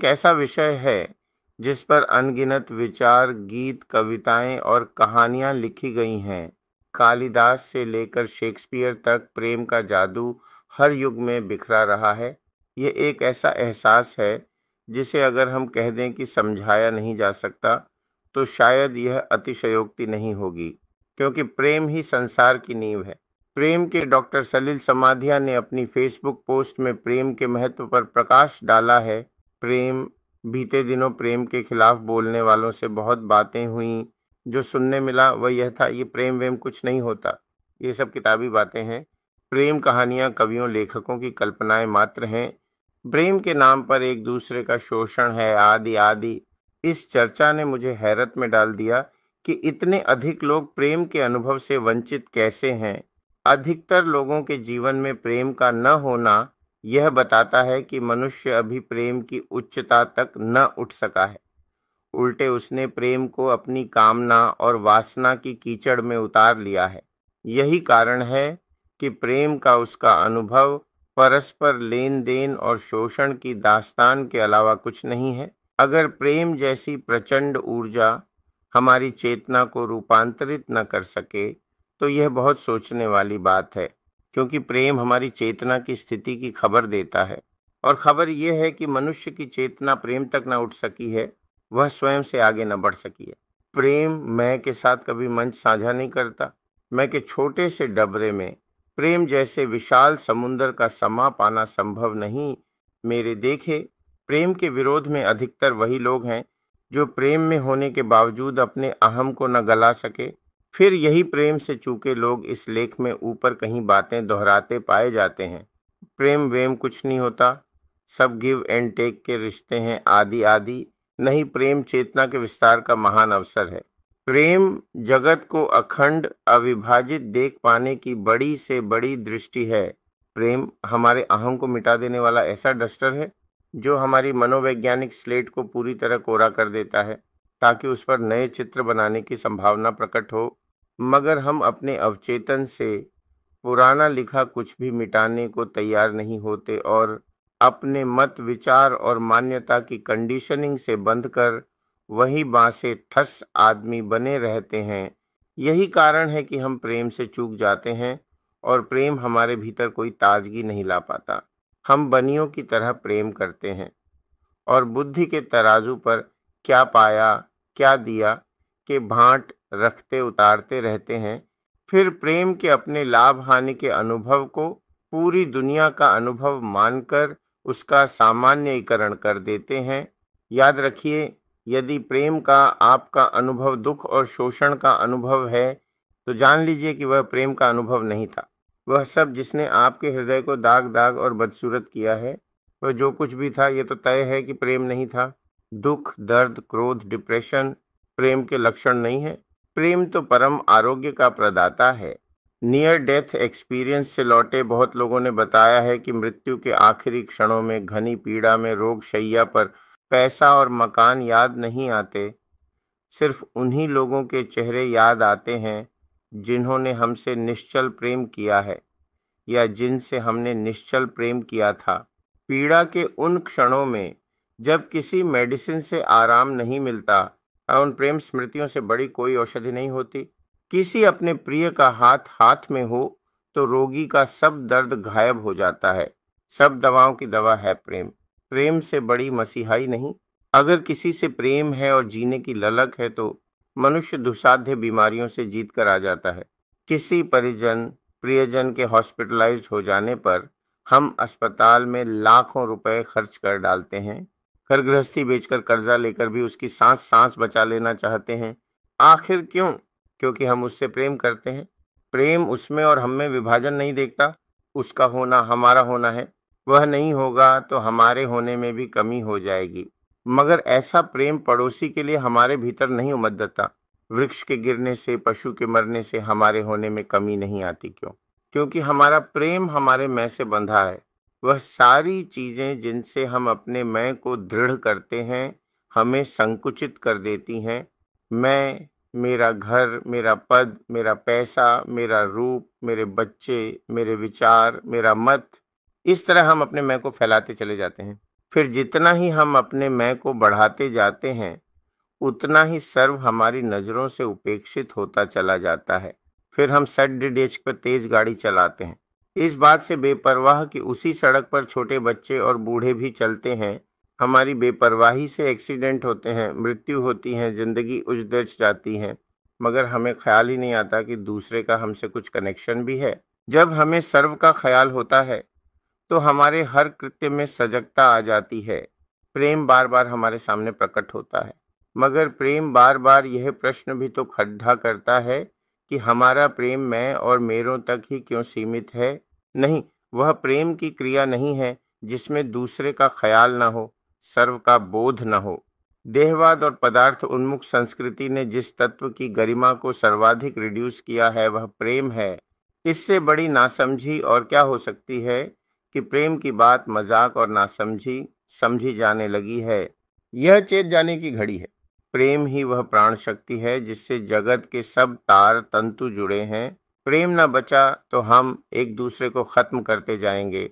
एक ऐसा विषय है जिस पर अनगिनत विचार गीत कविताएं और कहानियां लिखी गई हैं कालिदास से लेकर शेक्सपियर तक प्रेम का जादू हर युग में बिखरा रहा है ये एक ऐसा एहसास है जिसे अगर हम कह दें कि समझाया नहीं जा सकता तो शायद यह अतिशयोक्ति नहीं होगी क्योंकि प्रेम ही संसार की नींव है प्रेम के डॉक्टर सलील समाधिया ने अपनी फेसबुक पोस्ट में प्रेम के महत्व पर प्रकाश डाला है प्रेम बीते दिनों प्रेम के खिलाफ बोलने वालों से बहुत बातें हुई जो सुनने मिला वह यह था ये प्रेम वेम कुछ नहीं होता ये सब किताबी बातें हैं प्रेम कहानियाँ कवियों लेखकों की कल्पनाएं मात्र हैं प्रेम के नाम पर एक दूसरे का शोषण है आदि आदि इस चर्चा ने मुझे हैरत में डाल दिया कि इतने अधिक लोग प्रेम के अनुभव से वंचित कैसे हैं अधिकतर लोगों के जीवन में प्रेम का न होना यह बताता है कि मनुष्य अभी प्रेम की उच्चता तक न उठ सका है उल्टे उसने प्रेम को अपनी कामना और वासना की कीचड़ में उतार लिया है यही कारण है कि प्रेम का उसका अनुभव परस्पर लेन देन और शोषण की दास्तान के अलावा कुछ नहीं है अगर प्रेम जैसी प्रचंड ऊर्जा हमारी चेतना को रूपांतरित न कर सके तो यह बहुत सोचने वाली बात है क्योंकि प्रेम हमारी चेतना की स्थिति की खबर देता है और खबर यह है कि मनुष्य की चेतना प्रेम तक न उठ सकी है वह स्वयं से आगे न बढ़ सकी है प्रेम मैं के साथ कभी मंच साझा नहीं करता मैं के छोटे से डबरे में प्रेम जैसे विशाल समुंदर का समा पाना संभव नहीं मेरे देखे प्रेम के विरोध में अधिकतर वही लोग हैं जो प्रेम में होने के बावजूद अपने अहम को न गला सके फिर यही प्रेम से चूके लोग इस लेख में ऊपर कहीं बातें दोहराते पाए जाते हैं प्रेम वेम कुछ नहीं होता सब गिव एंड टेक के रिश्ते हैं आदि आदि नहीं प्रेम चेतना के विस्तार का महान अवसर है प्रेम जगत को अखंड अविभाजित देख पाने की बड़ी से बड़ी दृष्टि है प्रेम हमारे अहम को मिटा देने वाला ऐसा डस्टर है जो हमारी मनोवैज्ञानिक स्लेट को पूरी तरह कोरा कर देता है ताकि उस पर नए चित्र बनाने की संभावना प्रकट हो मगर हम अपने अवचेतन से पुराना लिखा कुछ भी मिटाने को तैयार नहीं होते और अपने मत विचार और मान्यता की कंडीशनिंग से बंध कर वही बाँसे ठस आदमी बने रहते हैं यही कारण है कि हम प्रेम से चूक जाते हैं और प्रेम हमारे भीतर कोई ताजगी नहीं ला पाता हम बनियों की तरह प्रेम करते हैं और बुद्धि के तराजू पर क्या पाया क्या दिया के भांट रखते उतारते रहते हैं फिर प्रेम के अपने लाभ हानि के अनुभव को पूरी दुनिया का अनुभव मानकर उसका सामान्यकरण कर देते हैं याद रखिए यदि प्रेम का आपका अनुभव दुख और शोषण का अनुभव है तो जान लीजिए कि वह प्रेम का अनुभव नहीं था वह सब जिसने आपके हृदय को दाग दाग और बदसूरत किया है वह जो कुछ भी था ये तो तय है कि प्रेम नहीं था दुख दर्द क्रोध डिप्रेशन प्रेम के लक्षण नहीं है प्रेम तो परम आरोग्य का प्रदाता है नियर डेथ एक्सपीरियंस से लौटे बहुत लोगों ने बताया है कि मृत्यु के आखिरी क्षणों में घनी पीड़ा में रोग शैया पर पैसा और मकान याद नहीं आते सिर्फ उन्हीं लोगों के चेहरे याद आते हैं जिन्होंने हमसे निश्चल प्रेम किया है या जिनसे हमने निश्चल प्रेम किया था पीड़ा के उन क्षणों में जब किसी मेडिसिन से आराम नहीं मिलता और उन प्रेम स्मृतियों से बड़ी कोई औषधि नहीं होती किसी अपने प्रिय का हाथ हाथ में हो तो रोगी का सब दर्द गायब हो जाता है सब दवाओं की दवा है प्रेम प्रेम से बड़ी मसीहाई नहीं अगर किसी से प्रेम है और जीने की ललक है तो मनुष्य दुसाध्य बीमारियों से जीत कर आ जाता है किसी परिजन प्रियजन के हॉस्पिटलाइज हो जाने पर हम अस्पताल में लाखों रुपए खर्च कर डालते हैं घर गृहस्थी बेचकर कर्जा लेकर भी उसकी सांस सांस बचा लेना चाहते हैं आखिर क्यों क्योंकि हम उससे प्रेम करते हैं प्रेम उसमें और हम में विभाजन नहीं देखता उसका होना हमारा होना है वह नहीं होगा तो हमारे होने में भी कमी हो जाएगी मगर ऐसा प्रेम पड़ोसी के लिए हमारे भीतर नहीं उमदता वृक्ष के गिरने से पशु के मरने से हमारे होने में कमी नहीं आती क्यों क्योंकि हमारा प्रेम हमारे मैं से बंधा है वह सारी चीज़ें जिनसे हम अपने मैं को दृढ़ करते हैं हमें संकुचित कर देती हैं मैं मेरा घर मेरा पद मेरा पैसा मेरा रूप मेरे बच्चे मेरे विचार मेरा मत इस तरह हम अपने मैं को फैलाते चले जाते हैं फिर जितना ही हम अपने मैं को बढ़ाते जाते हैं उतना ही सर्व हमारी नज़रों से उपेक्षित होता चला जाता है फिर हम सड डेढ़ पर तेज़ गाड़ी चलाते हैं इस बात से बेपरवाह कि उसी सड़क पर छोटे बच्चे और बूढ़े भी चलते हैं हमारी बेपरवाही से एक्सीडेंट होते हैं मृत्यु होती है ज़िंदगी उजदच जाती है मगर हमें ख्याल ही नहीं आता कि दूसरे का हमसे कुछ कनेक्शन भी है जब हमें सर्व का ख्याल होता है तो हमारे हर कृत्य में सजगता आ जाती है प्रेम बार बार हमारे सामने प्रकट होता है मगर प्रेम बार बार यह प्रश्न भी तो खड्ढा करता है कि हमारा प्रेम मैं और मेरों तक ही क्यों सीमित है नहीं वह प्रेम की क्रिया नहीं है जिसमें दूसरे का ख्याल न हो सर्व का बोध न हो देहवाद और पदार्थ उन्मुख संस्कृति ने जिस तत्व की गरिमा को सर्वाधिक रिड्यूस किया है वह प्रेम है इससे बड़ी नासमझी और क्या हो सकती है कि प्रेम की बात मजाक और नासमझी समझी जाने लगी है यह चेत जाने की घड़ी है प्रेम ही वह प्राण शक्ति है जिससे जगत के सब तार तंतु जुड़े हैं प्रेम न बचा तो हम एक दूसरे को ख़त्म करते जाएंगे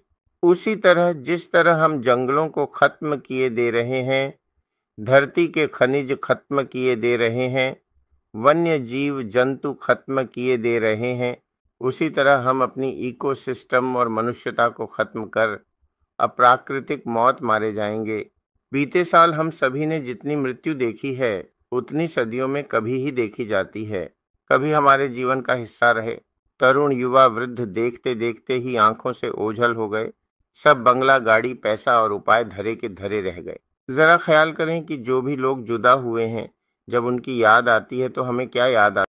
उसी तरह जिस तरह हम जंगलों को ख़त्म किए दे रहे हैं धरती के खनिज ख़त्म किए दे रहे हैं वन्य जीव जंतु ख़त्म किए दे रहे हैं उसी तरह हम अपनी इकोसिस्टम और मनुष्यता को ख़त्म कर अप्राकृतिक मौत मारे जाएंगे बीते साल हम सभी ने जितनी मृत्यु देखी है उतनी सदियों में कभी ही देखी जाती है कभी हमारे जीवन का हिस्सा रहे तरुण युवा वृद्ध देखते देखते ही आंखों से ओझल हो गए सब बंगला गाड़ी पैसा और उपाय धरे के धरे रह गए ज़रा ख्याल करें कि जो भी लोग जुदा हुए हैं जब उनकी याद आती है तो हमें क्या याद आती